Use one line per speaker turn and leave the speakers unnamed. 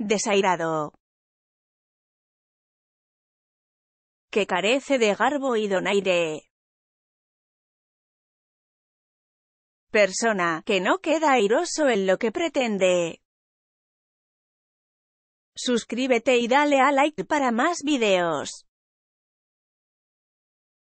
desairado,
que carece de garbo y donaire. Persona, que no queda airoso en lo que pretende. Suscríbete y dale a like para más videos.